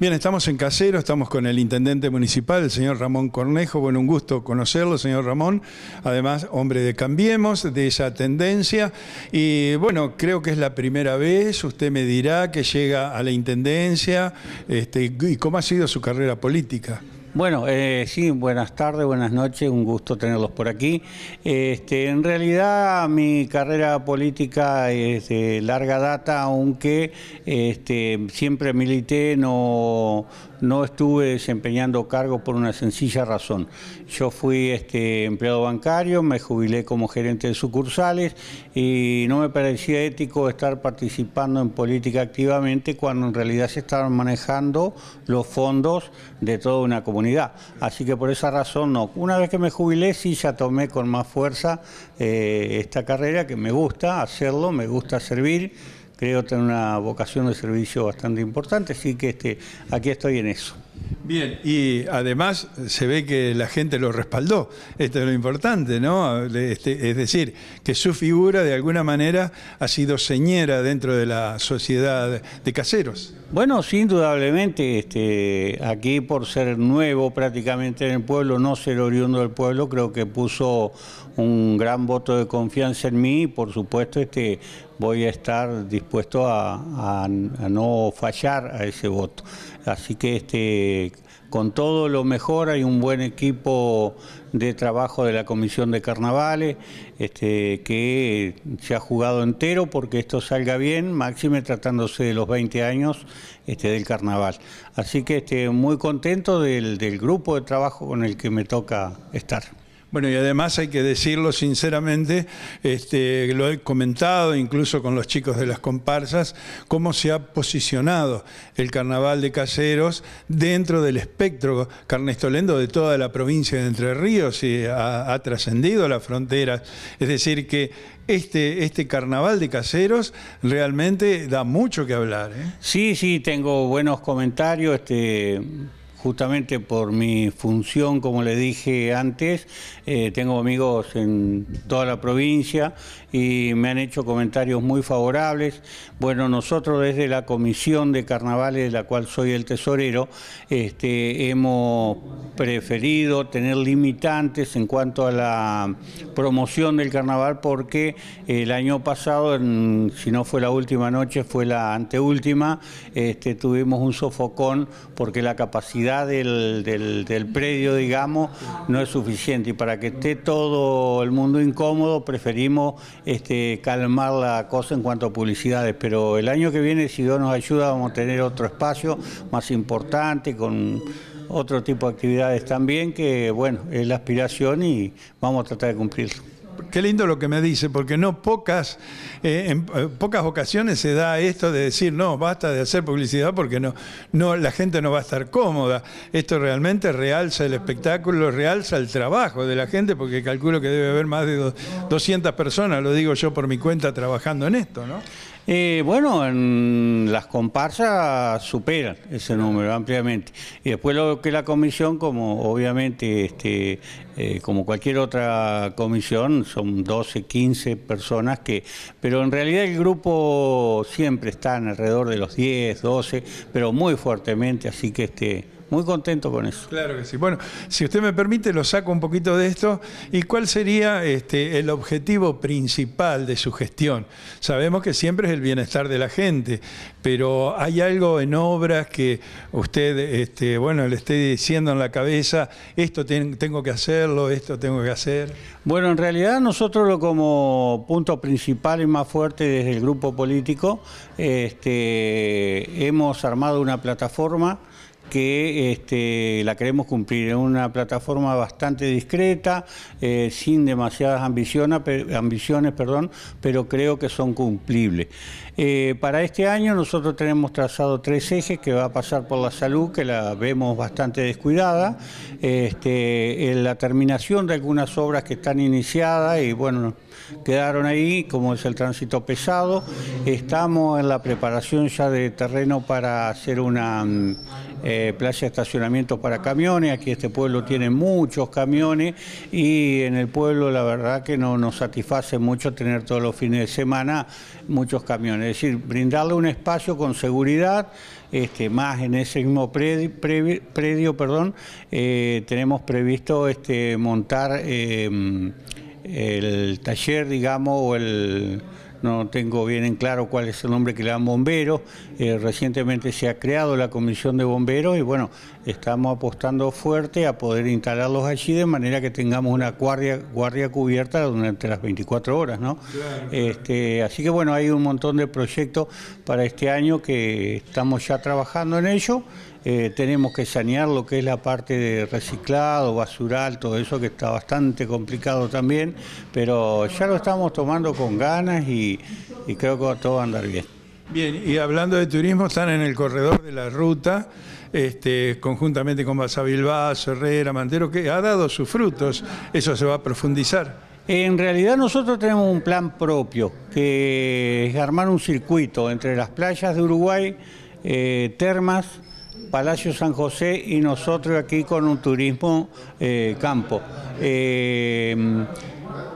Bien, estamos en Casero, estamos con el intendente municipal, el señor Ramón Cornejo. Bueno, un gusto conocerlo, señor Ramón. Además, hombre de Cambiemos, de esa tendencia. Y bueno, creo que es la primera vez, usted me dirá, que llega a la intendencia. Este, ¿Y cómo ha sido su carrera política? Bueno, eh, sí, buenas tardes, buenas noches, un gusto tenerlos por aquí. Este, en realidad mi carrera política es de larga data, aunque este, siempre milité, no, no estuve desempeñando cargos por una sencilla razón. Yo fui este, empleado bancario, me jubilé como gerente de sucursales y no me parecía ético estar participando en política activamente cuando en realidad se estaban manejando los fondos de toda una comunidad Así que por esa razón no. Una vez que me jubilé, sí ya tomé con más fuerza eh, esta carrera que me gusta hacerlo, me gusta servir. Creo tener una vocación de servicio bastante importante, así que este, aquí estoy en eso. Bien, y además se ve que la gente lo respaldó, esto es lo importante, ¿no? Este, es decir, que su figura de alguna manera ha sido señera dentro de la sociedad de caseros. Bueno, sí, indudablemente, este, aquí por ser nuevo prácticamente en el pueblo, no ser oriundo del pueblo, creo que puso un gran voto de confianza en mí y por supuesto este, voy a estar dispuesto a, a no fallar a ese voto. Así que este con todo lo mejor, hay un buen equipo de trabajo de la Comisión de Carnavales, este, que se ha jugado entero porque esto salga bien, máxime tratándose de los 20 años este, del carnaval. Así que estoy muy contento del grupo de trabajo con el que me toca estar. Bueno, y además hay que decirlo sinceramente, este, lo he comentado incluso con los chicos de las comparsas, cómo se ha posicionado el carnaval de caseros dentro del espectro carnestolendo de toda la provincia de Entre Ríos y ha, trascendido las fronteras. Es decir, que este, este carnaval de caseros realmente da mucho que hablar. ¿eh? Sí, sí, tengo buenos comentarios. Este, justamente por mi función, como le dije antes, eh, tengo amigos en toda la provincia y me han hecho comentarios muy favorables. Bueno, nosotros desde la Comisión de Carnavales, de la cual soy el tesorero, este, hemos preferido tener limitantes en cuanto a la promoción del carnaval porque el año pasado, si no fue la última noche, fue la anteúltima, este, tuvimos un sofocón porque la capacidad del, del, predio, digamos, no es suficiente. Y para que esté todo el mundo incómodo, preferimos este, calmar la cosa en cuanto a publicidades. Pero el año que viene, si Dios nos ayuda, vamos a tener otro espacio más importante, con otro tipo de actividades también, que bueno, es la aspiración y vamos a tratar de cumplirlo qué lindo lo que me dice, porque no pocas, eh, en eh, pocas ocasiones se da esto de decir, no, basta de hacer publicidad porque no, no, la gente no va a estar cómoda. Esto realmente realza el espectáculo, realza el trabajo de la gente, porque calculo que debe haber más de 200 personas, lo digo yo por mi cuenta, trabajando en esto, ¿no? Eh, bueno, en las comparsas superan ese número ampliamente. Y después lo que la comisión, como obviamente, este, eh, como cualquier otra comisión, son 12, 15 personas que... Pero en realidad el grupo siempre está en alrededor de los 10, 12, pero muy fuertemente, así que... este muy contento con eso. Claro que sí. Bueno, si usted me permite, lo saco un poquito de esto. ¿Y cuál sería este, el objetivo principal de su gestión? Sabemos que siempre es el bienestar de la gente, pero ¿hay algo en obras que usted, este, bueno, le esté diciendo en la cabeza, esto tengo que hacerlo, esto tengo que hacer? Bueno, en realidad nosotros lo como punto principal y más fuerte desde el grupo político, este, hemos armado una plataforma que este, la queremos cumplir en una plataforma bastante discreta, eh, sin demasiadas ambiciones, perdón, pero creo que son cumplibles. Eh, para este año nosotros tenemos trazado tres ejes que va a pasar por la salud, que la vemos bastante descuidada, este, eh, la terminación de algunas obras que están iniciadas y bueno, quedaron ahí, como es el tránsito pesado. Estamos en la preparación ya de terreno para hacer una... Mm, eh, playa de estacionamiento para camiones, aquí este pueblo tiene muchos camiones y en el pueblo la verdad que no nos satisface mucho tener todos los fines de semana muchos camiones, es decir, brindarle un espacio con seguridad, este, más en ese mismo predio, perdón, eh, tenemos previsto este, montar eh, el taller, digamos, o el no tengo bien en claro cuál es el nombre que le dan bomberos. Eh, recientemente se ha creado la comisión de bomberos y bueno, estamos apostando fuerte a poder instalarlos allí de manera que tengamos una guardia, guardia cubierta durante las 24 horas, ¿no? Este, así que bueno, hay un montón de proyectos para este año que estamos ya trabajando en ello eh, tenemos que sanear lo que es la parte de reciclado, basural, todo eso que está bastante complicado también, pero ya lo estamos tomando con ganas y, creo que todo va a andar bien. Bien, y hablando de turismo, están en el corredor de la ruta, este, conjuntamente con Basavilbaso, Herrera, Mantero, que ha dado sus frutos, eso se va a profundizar. En realidad nosotros tenemos un plan propio, que es armar un circuito entre las playas de Uruguay, eh, termas, Palacio San José y nosotros aquí con un turismo eh, campo. Eh,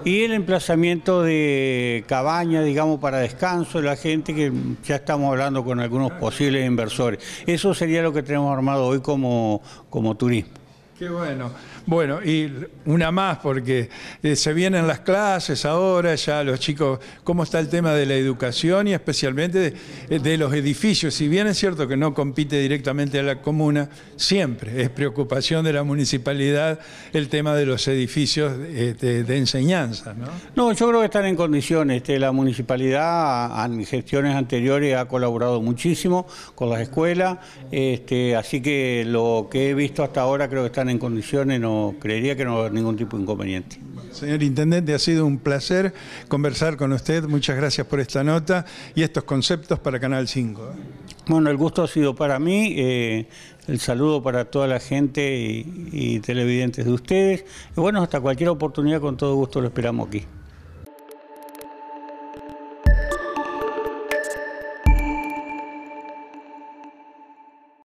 y el emplazamiento de cabañas, digamos, para descanso de la gente, que ya estamos hablando con algunos posibles inversores. Eso sería lo que tenemos armado hoy como, como turismo. Qué bueno. Bueno, y una más, porque eh, se vienen las clases ahora, ya los chicos, cómo está el tema de la educación y especialmente eh, de, los edificios. Si bien es cierto que no compite directamente a la comuna, siempre es preocupación de la municipalidad el tema de los edificios este, de, enseñanza. ¿no? no, yo creo que están en condiciones. Este, la municipalidad en gestiones anteriores ha colaborado muchísimo con las escuelas, este, así que lo que he visto hasta ahora creo que están en condiciones. No creería que no va a haber ningún tipo de inconveniente. Señor Intendente, ha sido un placer conversar con usted. Muchas gracias por esta nota y estos conceptos para Canal 5. ¿eh? Bueno, el gusto ha sido para mí. Eh, el saludo para toda la gente y televidentes de ustedes. Y bueno, hasta cualquier oportunidad, con todo gusto lo esperamos aquí.